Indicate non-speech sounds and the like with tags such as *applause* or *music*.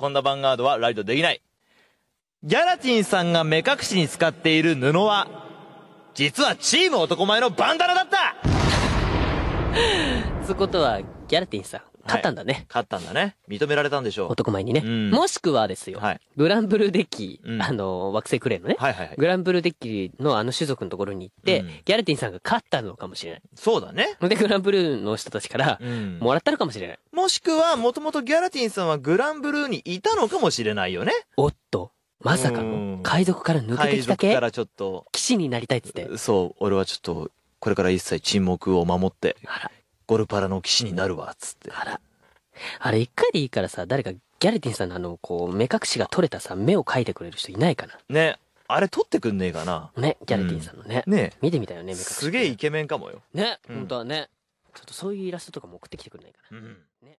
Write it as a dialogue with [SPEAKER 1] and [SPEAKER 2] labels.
[SPEAKER 1] こんなヴァンガードはライドできない。ギャラティンさんが目隠しに使っている布は、実はチーム男前のバンダナだったつ *laughs* ことは、ギャラティンさん。勝ったんだね。勝ったんだね。認められたんでしょう。男前
[SPEAKER 2] にね。もしくはですよ、はい、グランブルデッキ、うん、あの、惑星クレーンのね、はいはいはい、グランブルデッキのあの種族のところに行って、うん、ギャルティンさんが勝ったのかもしれない。そうだね。で、グランブ
[SPEAKER 1] ルーの人たちから、もらったのかもしれない。うん、もしくは、もともとギャルティンさんはグランブルーにいたのかもしれないよね。おっと。
[SPEAKER 3] まさかの、海賊から抜けてきたけ海賊から
[SPEAKER 1] ちょっと。騎士になりたいっつって。そう、俺はちょっと、これから一切沈黙を守って。あら。ゴルパラの騎士になるわ、つって。あら。あれ、一回でいいからさ、誰かギャルテ
[SPEAKER 4] ィンさんのあの、こう、目隠しが取れたさ、目を描いてくれる人いないかな。ね。あれ取ってくんねえか
[SPEAKER 1] な。ね、ギャルティンさんのね。うん、ね見てみたよね、目隠し。すげえイケメンかもよ。
[SPEAKER 2] ね、うん、本当はね。ちょっとそういうイラストとかも送ってきてくんないかな。うん、ね。